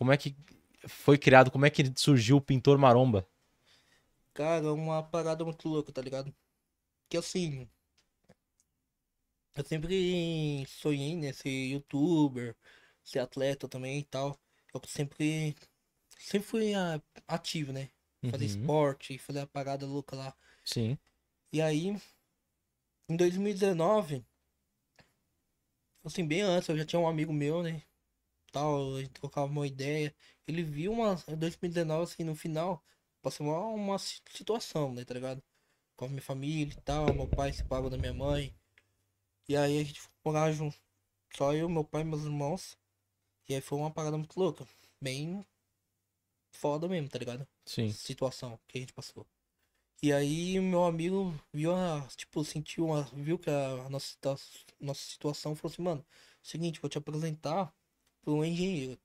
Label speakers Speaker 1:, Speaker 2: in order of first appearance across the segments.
Speaker 1: Como é que foi criado? Como é que surgiu o pintor maromba? Cara, é uma parada muito louca, tá ligado? Que assim. Eu sempre sonhei né, ser youtuber, ser atleta também e tal. Eu sempre. Sempre fui ah, ativo, né? Fazer uhum. esporte, fazer a parada louca lá. Sim. E aí, em 2019, assim, bem antes, eu já tinha um amigo meu, né? tal, a gente trocava uma ideia. Ele viu uma. 2019, assim, no final, passou uma, uma situação, né, tá ligado? Com a minha família e tal, meu pai se pagou da minha mãe. E aí a gente morava junto. Só eu, meu pai e meus irmãos. E aí foi uma parada muito louca. Bem foda mesmo, tá ligado? Sim. Situação que a gente passou. E aí meu amigo viu a. Tipo, sentiu uma. Viu que a nossa, a nossa situação falou assim, mano, é seguinte, vou te apresentar por um engenheiro.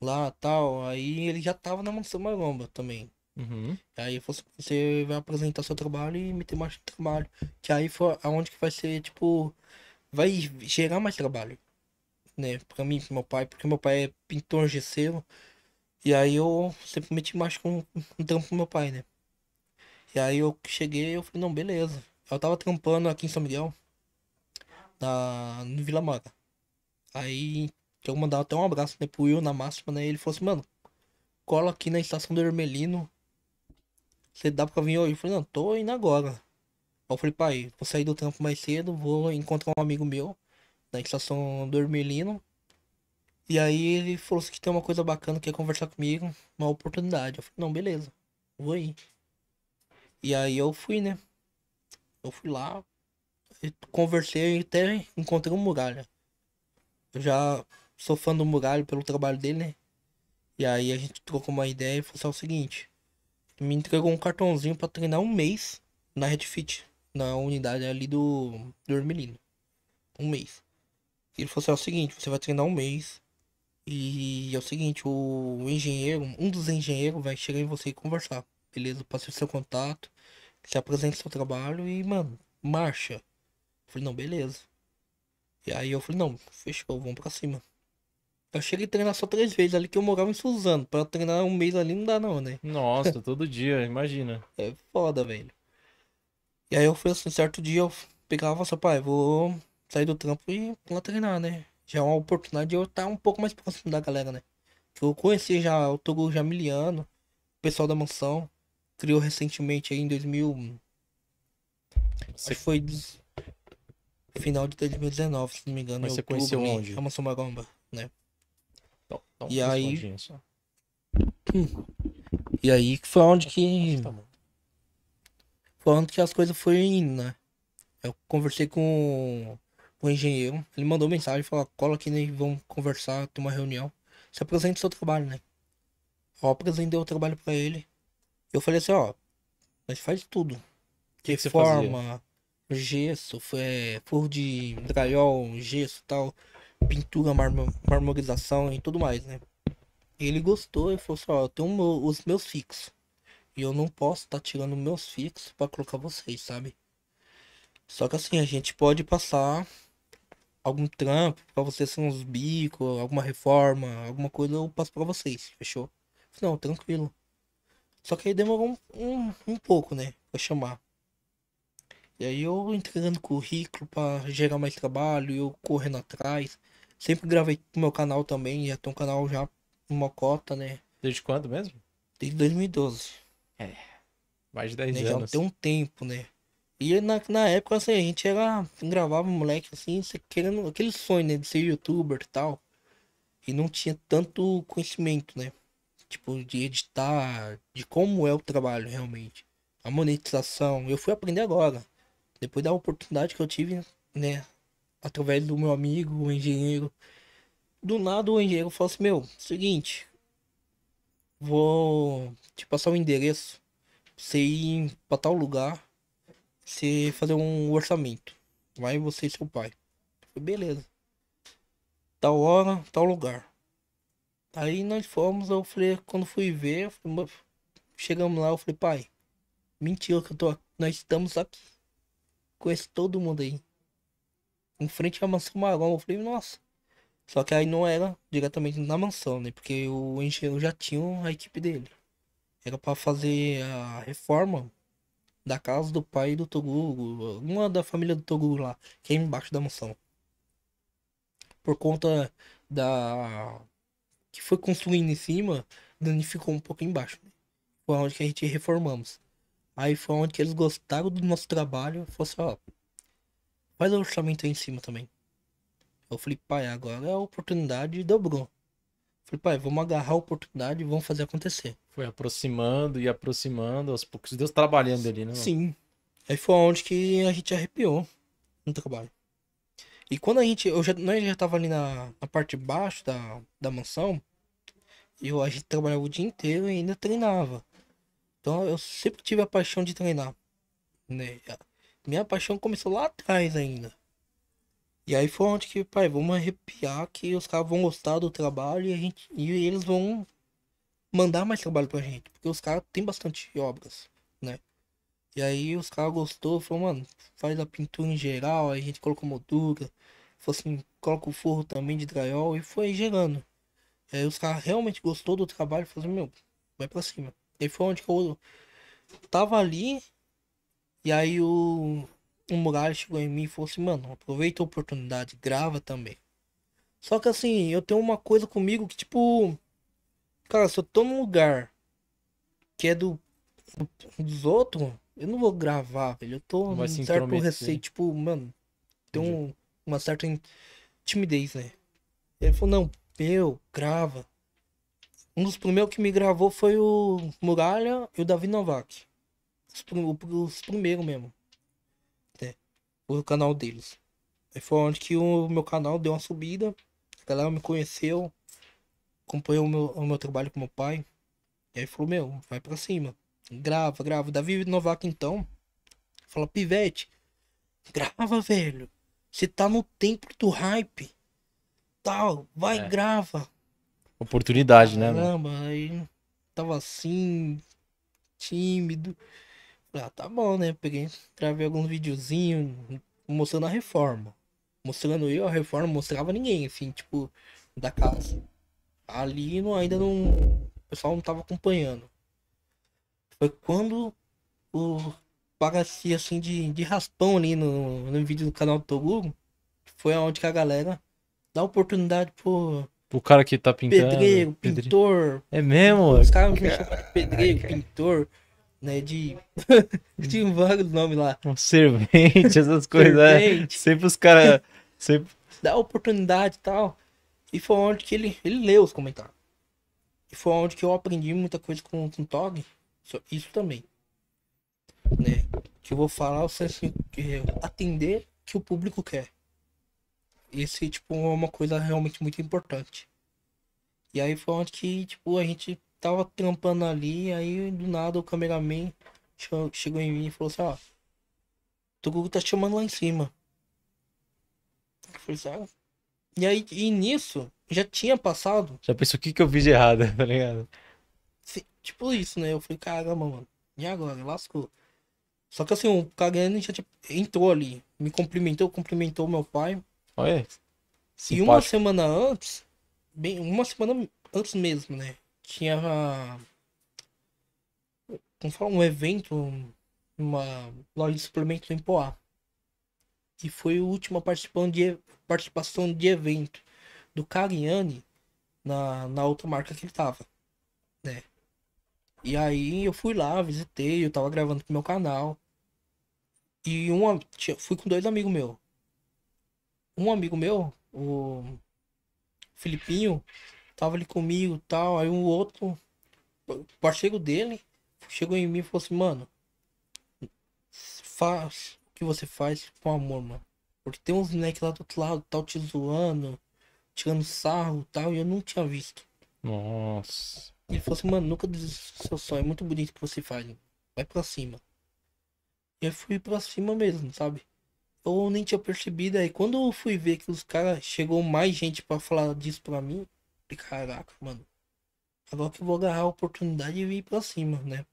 Speaker 1: Lá tal, aí ele já tava na mansão maromba também. Uhum. Aí você, assim, você vai apresentar seu trabalho e meter mais trabalho. Que aí foi aonde que vai ser, tipo. Vai gerar mais trabalho. Né? Pra mim, pro meu pai, porque meu pai é pintor gesseiro. E aí eu sempre meti mais com um trampo pro meu pai, né? E aí eu cheguei eu falei, não, beleza. Eu tava trampando aqui em São Miguel. Na, no Vila Mora. Aí que eu mandava até um abraço né, pro Will na máxima, né? Ele falou assim, mano, cola aqui na estação do Hermelino. Você dá pra vir hoje? Eu falei, não, tô indo agora. Aí eu falei, pai, vou sair do trampo mais cedo, vou encontrar um amigo meu na estação do Hermelino. E aí ele falou assim que tem uma coisa bacana, quer conversar comigo, uma oportunidade. Eu falei, não, beleza, vou ir. E aí eu fui, né? Eu fui lá, conversei e até encontrei um muralha. Eu já sou fã do Muralho pelo trabalho dele, né? E aí a gente trocou uma ideia e falou assim, é o seguinte. Me entregou um cartãozinho para treinar um mês na Red Fit, na unidade ali do, do Ermelino. Um mês. Ele falou assim, é o seguinte, você vai treinar um mês. E é o seguinte, o engenheiro, um dos engenheiros vai chegar em você e conversar. Beleza, passa o seu contato, se apresenta o seu trabalho e, mano, marcha. Eu falei, não, beleza. E aí eu falei, não, fechou, vamos pra cima. Eu cheguei a treinar só três vezes ali que eu morava em Suzano. Pra treinar um mês ali não dá não, né? Nossa, todo dia, imagina. É foda, velho. E aí eu fui assim, certo dia eu pegava e falava, pai, vou sair do trampo e lá treinar, né? Já é uma oportunidade de eu estar um pouco mais próximo da galera, né? Tipo, eu conheci já o Togo Jamiliano, o pessoal da mansão. Criou recentemente aí em 2000... Você foi final de 2019, se não me engano. Mas é você conheceu onde? A Mansão Maromba, né? Dá então, um e aí. É só. E aí que foi onde que. Tá foi onde que as coisas foram indo, né? Eu conversei com o engenheiro, ele mandou mensagem, falou, cola aqui, né? vamos conversar, ter uma reunião. Você apresenta o seu trabalho, né? Eu apresentei o trabalho para ele. Eu falei assim, ó, mas faz tudo. Que forma, gesso, é, fur de drywall, gesso e tal pintura, marmorização e tudo mais, né? Ele gostou e falou assim, ó, eu tenho meu, os meus fixos. E eu não posso estar tá tirando meus fixos para colocar vocês, sabe? Só que assim, a gente pode passar algum trampo para vocês são uns bicos, alguma reforma, alguma coisa eu passo para vocês, fechou? Não, tranquilo. Só que aí demorou um, um, um pouco, né? Pra chamar. E aí eu entregando currículo para gerar mais trabalho, eu correndo atrás. Sempre gravei pro meu canal também, já tem um canal já em Mocota, né? Desde quando mesmo? Desde 2012. É. Mais de 10 né? anos. Já tem um tempo, né? E na, na época, assim, a gente era. Gravava moleque assim, querendo aquele sonho, né? De ser youtuber e tal. E não tinha tanto conhecimento, né? Tipo, de editar, de como é o trabalho realmente. A monetização. Eu fui aprender agora. Depois da oportunidade que eu tive, né? através do meu amigo, o engenheiro. Do nada o engenheiro falou assim, meu, seguinte, vou te passar o um endereço você ir pra tal lugar, você fazer um orçamento. Vai você e seu pai. Falei, beleza. Tal hora, tal lugar. Aí nós fomos, eu falei, quando fui ver, falei, chegamos lá, eu falei, pai, mentira que eu tô aqui. Nós estamos aqui. Conheço todo mundo aí em frente à mansão Maromba. Eu falei, nossa. Só que aí não era diretamente na mansão, né? Porque o engenheiro já tinha a equipe dele. Era para fazer a reforma da casa do pai do Toguro, uma da família do Toguro lá, que é embaixo da mansão. Por conta da. que foi construindo em cima, danificou um pouco embaixo. Né? Foi onde que a gente reformamos. Aí foi onde que eles gostaram do nosso trabalho. Falou assim, ó, Faz o orçamento aí em cima também. Eu falei, pai, agora é a oportunidade e dobrou. falei, pai, vamos agarrar a oportunidade e vamos fazer acontecer. Foi aproximando e aproximando, aos poucos. Deus trabalhando ali, né? Sim. Aí foi onde que a gente arrepiou no trabalho. E quando a gente. Eu já, nós já tava ali na, na parte de baixo da, da mansão. Eu, a gente trabalhava o dia inteiro e ainda treinava. Então eu sempre tive a paixão de treinar. Né? Minha paixão começou lá atrás ainda. E aí foi onde que, pai, vamos arrepiar que os caras vão gostar do trabalho e, a gente, e eles vão mandar mais trabalho pra gente. Porque os caras têm bastante obras, né? E aí os caras gostou, falou, mano, faz a pintura em geral, aí a gente colocou moldura, falou assim, coloca o forro também de drywall e foi gerando. E aí os caras realmente gostou do trabalho, falou assim, meu, vai pra cima. E aí foi onde que eu tava ali e aí o, o Muralha chegou em mim e falou assim, mano, aproveita a oportunidade, grava também. Só que assim, eu tenho uma coisa comigo que tipo. Cara, se eu tô num lugar que é do, dos outros, eu não vou gravar, velho. Eu tô Vai num certo receio, tipo, mano, tem um, uma certa timidez, né? Ele falou, não, eu, grava. Um dos primeiros que me gravou foi o Muralha e o Davi Novak. Os, os primeiros mesmo. Né? O canal deles. Aí foi onde que o meu canal deu uma subida. A galera me conheceu. Acompanhou o meu, o meu trabalho com meu pai. E aí falou, meu, vai pra cima. Grava, grava. Davi Novak então. Fala, pivete. Grava, velho. Você tá no tempo do hype. Tal, vai, é. grava. Oportunidade, Caramba, né? Caramba, aí tava assim, tímido. Ah, tá bom, né? Peguei, travei alguns videozinhos mostrando a reforma. Mostrando eu a reforma, mostrava ninguém, assim, tipo, da casa. Ali não, ainda não. O pessoal não tava acompanhando. Foi quando o parecia assim de, de raspão ali no, no vídeo do canal do Toguro. Foi aonde que a galera dá oportunidade pro. O cara que tá pintando. Pedreiro, pintor. É mesmo? Os caras me chamam de pedreiro, pintor né? De. Tinha um vago nome lá. Um servente, essas coisas. É. Servente. Sempre os caras. Sempre... Dá oportunidade e tal. E foi onde que ele, ele leu os comentários. E foi onde que eu aprendi muita coisa com, com o Tog. Isso também. Né? Que eu vou falar assim, é o senso de atender que o público quer. Esse, tipo, é uma coisa realmente muito importante. E aí foi onde que, tipo, a gente tava trampando ali, aí do nada o cameraman chegou em mim e falou assim, ó, Tucuco tá te chamando lá em cima. Eu falei assim, ah. E aí, e nisso, já tinha passado. Já pensou o que, que eu fiz de errado, tá ligado? Sim, tipo isso, né? Eu falei, caramba, mano, e agora? Lascou. Só que assim, o cagando já tipo, entrou ali, me cumprimentou, cumprimentou meu pai. Olha. Simpático. E uma semana antes, bem, uma semana antes mesmo, né? tinha como um evento, uma loja de suplementos em Poá. E foi a última participação de, participação de evento do Cariani na, na outra marca que ele tava, né? E aí eu fui lá, visitei, eu tava gravando pro meu canal. E um fui com dois amigos meu. Um amigo meu, o Filipinho, tava ali comigo tal. Aí um outro parceiro dele chegou em mim e falou assim, mano, faz o que você faz com amor, mano. Porque tem uns moleques lá do outro lado, tal, tá te zoando, tirando sarro tal, e eu não tinha visto. Nossa. Ele falou assim, mano, nunca desista do seu sonho, é muito bonito o que você faz, vai pra cima. E eu fui pra cima mesmo, sabe? Eu nem tinha percebido, aí quando eu fui ver que os caras, chegou mais gente para falar disso pra mim, Caraca, mano. Agora que eu vou agarrar a oportunidade e vir pra cima, né?